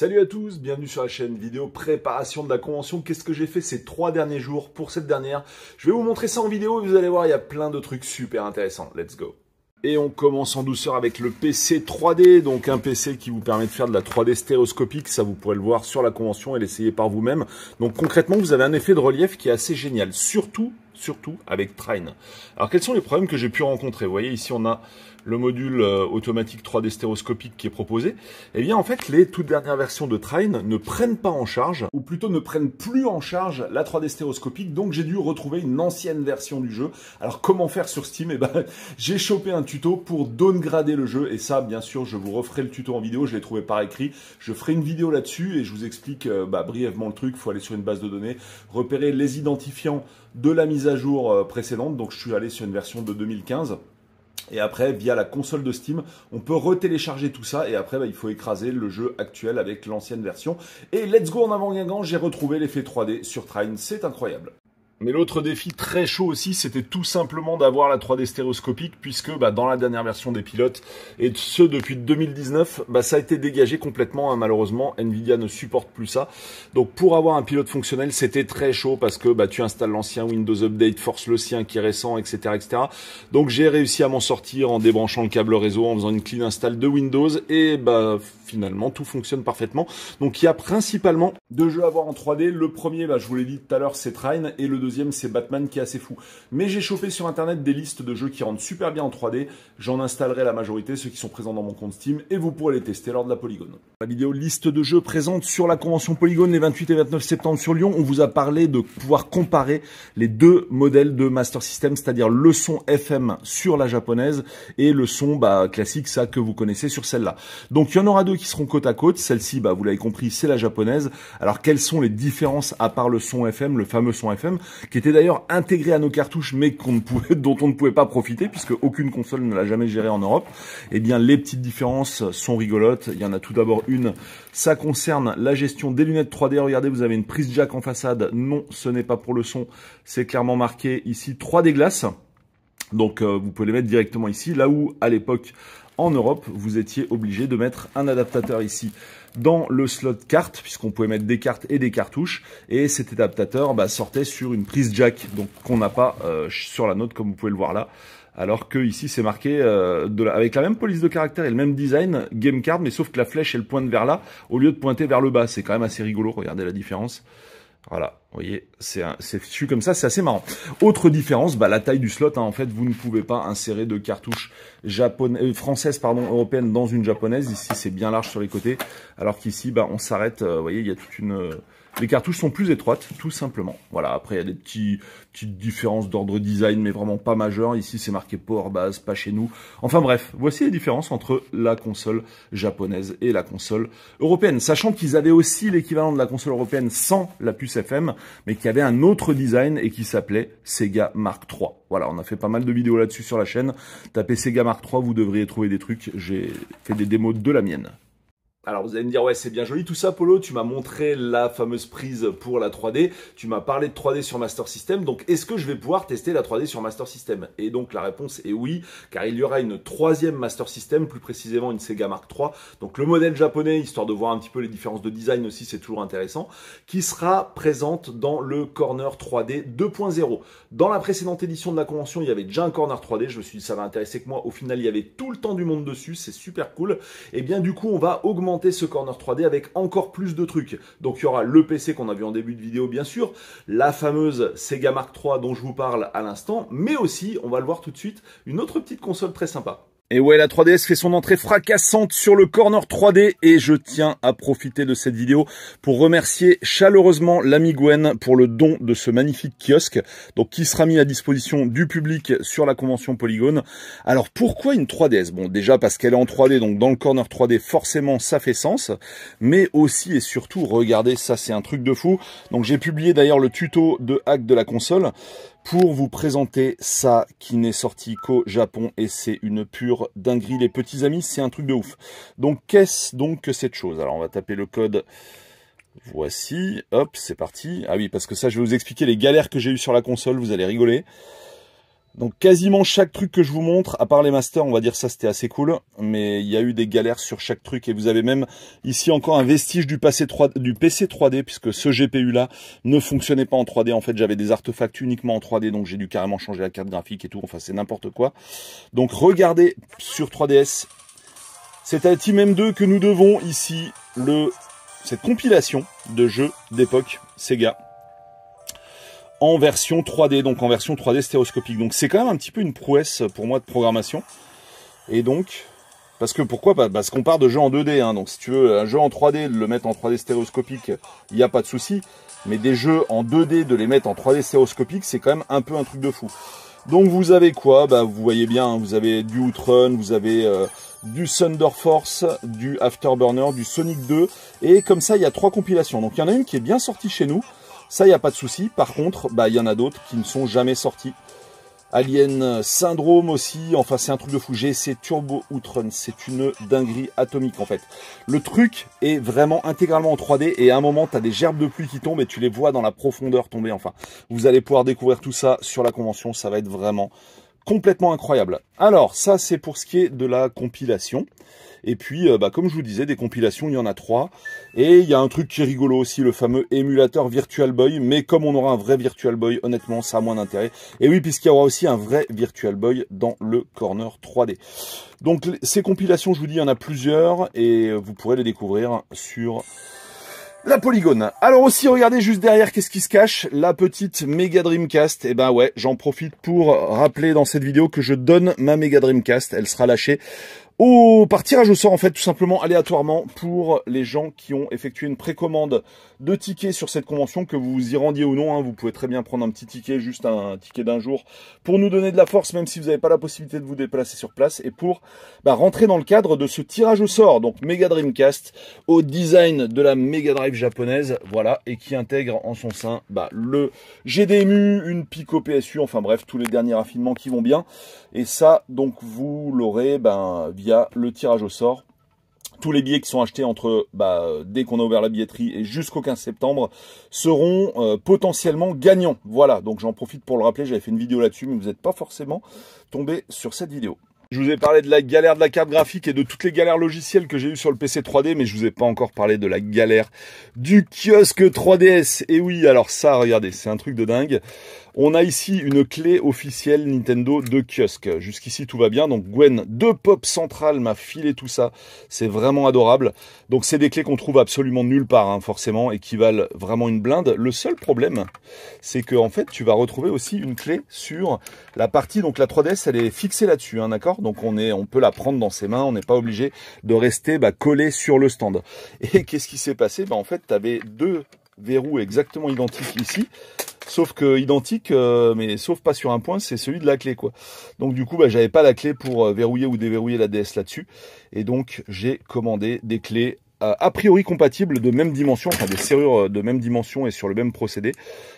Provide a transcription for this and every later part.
Salut à tous, bienvenue sur la chaîne vidéo préparation de la convention. Qu'est-ce que j'ai fait ces trois derniers jours pour cette dernière Je vais vous montrer ça en vidéo et vous allez voir, il y a plein de trucs super intéressants. Let's go et on commence en douceur avec le PC 3D, donc un PC qui vous permet de faire de la 3D stéréoscopique, ça vous pourrez le voir sur la convention et l'essayer par vous-même. Donc concrètement, vous avez un effet de relief qui est assez génial, surtout surtout avec Trine. Alors quels sont les problèmes que j'ai pu rencontrer Vous voyez ici on a le module euh, automatique 3D stéréoscopique qui est proposé. Eh bien en fait les toutes dernières versions de Trine ne prennent pas en charge, ou plutôt ne prennent plus en charge la 3D stéréoscopique, donc j'ai dû retrouver une ancienne version du jeu. Alors comment faire sur Steam Eh ben j'ai chopé un tuto pour downgrader le jeu, et ça bien sûr je vous referai le tuto en vidéo, je l'ai trouvé par écrit, je ferai une vidéo là-dessus et je vous explique euh, bah, brièvement le truc, il faut aller sur une base de données, repérer les identifiants de la mise à jour euh, précédente, donc je suis allé sur une version de 2015. Et après, via la console de Steam, on peut retélécharger tout ça. Et après, bah, il faut écraser le jeu actuel avec l'ancienne version. Et let's go en avant Guingamp, j'ai retrouvé l'effet 3D sur Trine. C'est incroyable. Mais l'autre défi très chaud aussi, c'était tout simplement d'avoir la 3D stéréoscopique, puisque bah, dans la dernière version des pilotes, et ce depuis 2019, bah, ça a été dégagé complètement. Hein. malheureusement, Nvidia ne supporte plus ça. Donc pour avoir un pilote fonctionnel, c'était très chaud parce que bah, tu installes l'ancien Windows Update, force le sien qui est récent, etc. etc. Donc j'ai réussi à m'en sortir en débranchant le câble réseau, en faisant une clean install de Windows, et bah, finalement tout fonctionne parfaitement. Donc il y a principalement deux jeux à voir en 3D. Le premier, bah, je vous l'ai dit tout à l'heure, c'est Trine. Et le deuxième, c'est Batman qui est assez fou. Mais j'ai chopé sur internet des listes de jeux qui rendent super bien en 3D. J'en installerai la majorité, ceux qui sont présents dans mon compte Steam. Et vous pourrez les tester lors de la Polygone. La vidéo liste de jeux présente sur la convention Polygone les 28 et 29 septembre sur Lyon. On vous a parlé de pouvoir comparer les deux modèles de Master System, c'est-à-dire le son FM sur la japonaise et le son bah, classique, ça que vous connaissez sur celle-là. Donc il y en aura deux qui seront côte à côte. Celle-ci, bah, vous l'avez compris, c'est la japonaise alors quelles sont les différences à part le son FM, le fameux son FM, qui était d'ailleurs intégré à nos cartouches mais qu'on pouvait, dont on ne pouvait pas profiter puisque aucune console ne l'a jamais géré en Europe Eh bien les petites différences sont rigolotes. Il y en a tout d'abord une, ça concerne la gestion des lunettes 3D. Regardez, vous avez une prise jack en façade. Non, ce n'est pas pour le son. C'est clairement marqué ici 3D glace. Donc euh, vous pouvez les mettre directement ici, là où à l'époque en Europe vous étiez obligé de mettre un adaptateur ici dans le slot carte, puisqu'on pouvait mettre des cartes et des cartouches, et cet adaptateur bah, sortait sur une prise jack, donc qu'on n'a pas euh, sur la note comme vous pouvez le voir là. Alors que ici c'est marqué euh, de la, avec la même police de caractère et le même design, game card, mais sauf que la flèche elle pointe vers là au lieu de pointer vers le bas. C'est quand même assez rigolo, regardez la différence. Voilà. Vous voyez, c'est fichu comme ça, c'est assez marrant. Autre différence, bah, la taille du slot. Hein. en fait, vous ne pouvez pas insérer de cartouches japonaises euh, françaises, pardon, européennes dans une japonaise. Ici, c'est bien large sur les côtés, alors qu'ici, bah, on s'arrête. Euh, voyez, il y a toute une... Euh, les cartouches sont plus étroites, tout simplement. Voilà, après, il y a des petits, petites différences d'ordre design, mais vraiment pas majeures. Ici, c'est marqué Power Base, pas chez nous. Enfin bref, voici les différences entre la console japonaise et la console européenne. Sachant qu'ils avaient aussi l'équivalent de la console européenne sans la puce FM, mais qui avait un autre design et qui s'appelait Sega Mark III. Voilà, on a fait pas mal de vidéos là-dessus sur la chaîne. Tapez Sega Mark III, vous devriez trouver des trucs. J'ai fait des démos de la mienne. Alors vous allez me dire ouais c'est bien joli tout ça Polo, tu m'as montré la fameuse prise pour la 3D, tu m'as parlé de 3D sur Master System, donc est-ce que je vais pouvoir tester la 3D sur Master System Et donc la réponse est oui, car il y aura une troisième Master System, plus précisément une Sega Mark III, donc le modèle japonais, histoire de voir un petit peu les différences de design aussi, c'est toujours intéressant, qui sera présente dans le Corner 3D 2.0. Dans la précédente édition de la convention, il y avait déjà un Corner 3D, je me suis dit ça va intéresser que moi, au final il y avait tout le temps du monde dessus, c'est super cool, et eh bien du coup on va augmenter ce corner 3D avec encore plus de trucs. Donc il y aura le PC qu'on a vu en début de vidéo bien sûr, la fameuse Sega Mark III dont je vous parle à l'instant, mais aussi, on va le voir tout de suite, une autre petite console très sympa. Et ouais, la 3DS fait son entrée fracassante sur le corner 3D et je tiens à profiter de cette vidéo pour remercier chaleureusement l'ami Gwen pour le don de ce magnifique kiosque, donc qui sera mis à disposition du public sur la convention Polygone. Alors pourquoi une 3DS Bon, déjà parce qu'elle est en 3D, donc dans le corner 3D, forcément ça fait sens, mais aussi et surtout, regardez, ça c'est un truc de fou. Donc j'ai publié d'ailleurs le tuto de hack de la console pour vous présenter ça qui n'est sorti qu'au Japon et c'est une pure dinguerie les petits amis, c'est un truc de ouf. Donc qu'est-ce donc que cette chose Alors on va taper le code voici, hop, c'est parti. Ah oui, parce que ça je vais vous expliquer les galères que j'ai eues sur la console, vous allez rigoler. Donc quasiment chaque truc que je vous montre, à part les masters, on va dire ça c'était assez cool, mais il y a eu des galères sur chaque truc et vous avez même ici encore un vestige du, passé du PC 3D puisque ce GPU là ne fonctionnait pas en 3D. En fait j'avais des artefacts uniquement en 3D donc j'ai dû carrément changer la carte graphique et tout, enfin c'est n'importe quoi. Donc regardez sur 3DS, c'est à Team M2 que nous devons ici le, cette compilation de jeux d'époque Sega en version 3D, donc en version 3D stéréoscopique. Donc c'est quand même un petit peu une prouesse pour moi de programmation. Et donc, parce que pourquoi Parce qu'on part de jeux en 2D. Hein. Donc si tu veux un jeu en 3D, le mettre en 3D stéréoscopique, il n'y a pas de souci. Mais des jeux en 2D, de les mettre en 3D stéréoscopique, c'est quand même un peu un truc de fou. Donc vous avez quoi bah, Vous voyez bien, hein, vous avez du Outrun, vous avez euh, du Thunder Force, du Afterburner, du Sonic 2. Et comme ça, il y a trois compilations. Donc il y en a une qui est bien sortie chez nous, ça, il n'y a pas de souci. Par contre, il bah, y en a d'autres qui ne sont jamais sortis. Alien Syndrome aussi, enfin c'est un truc de fou. c'est Turbo Outrun, c'est une dinguerie atomique en fait. Le truc est vraiment intégralement en 3D et à un moment tu as des gerbes de pluie qui tombent et tu les vois dans la profondeur tomber. Enfin, vous allez pouvoir découvrir tout ça sur la convention, ça va être vraiment complètement incroyable. Alors, ça, c'est pour ce qui est de la compilation. Et puis, euh, bah, comme je vous disais, des compilations, il y en a trois. Et il y a un truc qui est rigolo aussi, le fameux émulateur Virtual Boy. Mais comme on aura un vrai Virtual Boy, honnêtement, ça a moins d'intérêt. Et oui, puisqu'il y aura aussi un vrai Virtual Boy dans le corner 3D. Donc, ces compilations, je vous dis, il y en a plusieurs. Et euh, vous pourrez les découvrir sur la polygone. Alors aussi, regardez juste derrière, qu'est-ce qui se cache La petite Mega Dreamcast. Et eh ben ouais, j'en profite pour rappeler dans cette vidéo que je donne ma Mega Dreamcast. Elle sera lâchée au par tirage au sort en fait tout simplement aléatoirement pour les gens qui ont effectué une précommande de tickets sur cette convention que vous, vous y rendiez ou non hein, vous pouvez très bien prendre un petit ticket juste un, ticket d'un jour pour nous donner de la force même si vous n'avez pas la possibilité de vous déplacer sur place et pour bah, rentrer dans le cadre de ce tirage au sort donc Mega Dreamcast au design de la Mega Drive japonaise voilà et qui intègre en son sein bah, le GDMU une Pico PSU enfin bref tous les derniers raffinements qui vont bien et ça donc vous l'aurez ben, via a le tirage au sort tous les billets qui sont achetés entre bah, dès qu'on a ouvert la billetterie et jusqu'au 15 septembre seront euh, potentiellement gagnants. Voilà, donc j'en profite pour le rappeler, j'avais fait une vidéo là-dessus, mais vous n'êtes pas forcément tombé sur cette vidéo. Je vous ai parlé de la galère de la carte graphique et de toutes les galères logicielles que j'ai eues sur le PC 3D, mais je vous ai pas encore parlé de la galère du kiosque 3DS. Et oui, alors ça, regardez, c'est un truc de dingue. On a ici une clé officielle Nintendo de kiosque. Jusqu'ici, tout va bien. Donc, Gwen de Pop Central m'a filé tout ça. C'est vraiment adorable. Donc, c'est des clés qu'on trouve absolument nulle part, hein, forcément, et qui valent vraiment une blinde. Le seul problème, c'est que, en fait, tu vas retrouver aussi une clé sur la partie. Donc, la 3DS, elle est fixée là-dessus, hein, d'accord? Donc, on est, on peut la prendre dans ses mains. On n'est pas obligé de rester, bah, collé sur le stand. Et qu'est-ce qui s'est passé? Bah, en fait, tu avais deux verrous exactement identiques ici Sauf que identique, euh, mais sauf pas sur un point, c'est celui de la clé quoi. Donc du coup, bah, j'avais pas la clé pour euh, verrouiller ou déverrouiller la DS là-dessus, et donc j'ai commandé des clés euh, a priori compatibles de même dimension, enfin des serrures de même dimension et sur le même procédé,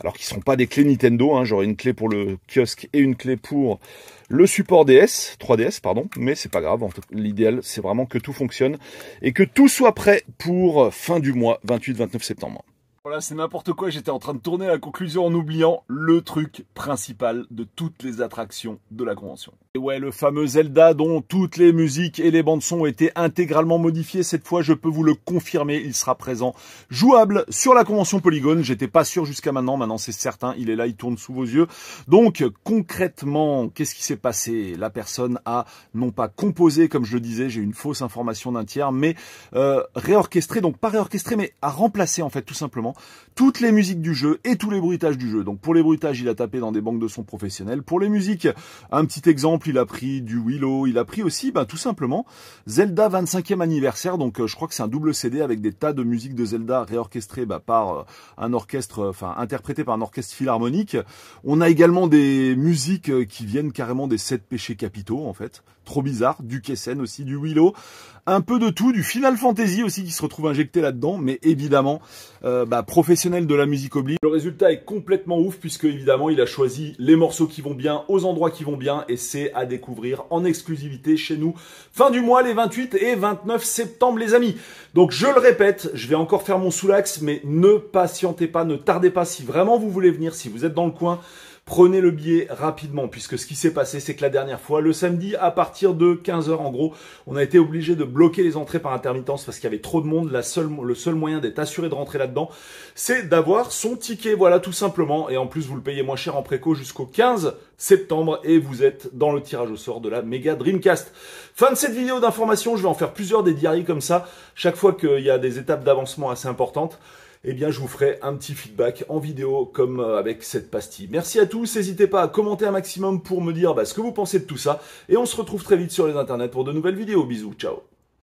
alors qu'ils sont pas des clés Nintendo. Hein, J'aurais une clé pour le kiosque et une clé pour le support DS, 3DS pardon, mais c'est pas grave. L'idéal, c'est vraiment que tout fonctionne et que tout soit prêt pour fin du mois, 28-29 septembre. Voilà, c'est n'importe quoi, j'étais en train de tourner la conclusion en oubliant le truc principal de toutes les attractions de la convention. Et ouais, le fameux Zelda dont toutes les musiques et les bandes son été intégralement modifiées, cette fois je peux vous le confirmer, il sera présent jouable sur la convention Polygon. j'étais pas sûr jusqu'à maintenant, maintenant c'est certain, il est là, il tourne sous vos yeux. Donc concrètement, qu'est-ce qui s'est passé La personne a non pas composé, comme je le disais, j'ai une fausse information d'un tiers, mais euh, réorchestré, donc pas réorchestré, mais a remplacé en fait tout simplement toutes les musiques du jeu et tous les bruitages du jeu. Donc pour les bruitages, il a tapé dans des banques de sons professionnelles. Pour les musiques, un petit exemple, il a pris du Willow, il a pris aussi ben, tout simplement Zelda 25e anniversaire. Donc euh, je crois que c'est un double CD avec des tas de musiques de Zelda réorchestrées ben, par euh, un orchestre, euh, enfin interprétées par un orchestre philharmonique. On a également des musiques qui viennent carrément des sept péchés capitaux en fait. Trop bizarre, du Kessen aussi, du Willow, un peu de tout, du Final Fantasy aussi qui se retrouve injecté là-dedans, mais évidemment bah, professionnel de la musique oblige. Le résultat est complètement ouf puisque évidemment il a choisi les morceaux qui vont bien, aux endroits qui vont bien et c'est à découvrir en exclusivité chez nous fin du mois les 28 et 29 septembre les amis. Donc je le répète, je vais encore faire mon soulax mais ne patientez pas, ne tardez pas si vraiment vous voulez venir, si vous êtes dans le coin. Prenez le billet rapidement puisque ce qui s'est passé, c'est que la dernière fois, le samedi, à partir de 15h en gros, on a été obligé de bloquer les entrées par intermittence parce qu'il y avait trop de monde. le seul moyen d'être assuré de rentrer là-dedans, c'est d'avoir son ticket. Voilà, tout simplement. Et en plus, vous le payez moins cher en préco jusqu'au 15 septembre et vous êtes dans le tirage au sort de la méga Dreamcast. Fin de cette vidéo d'information. Je vais en faire plusieurs des diaries comme ça, chaque fois qu'il y a des étapes d'avancement assez importantes eh bien je vous ferai un petit feedback en vidéo comme euh, avec cette pastille. Merci à tous, n'hésitez pas à commenter un maximum pour me dire bah, ce que vous pensez de tout ça, et on se retrouve très vite sur les internets pour de nouvelles vidéos. Bisous, ciao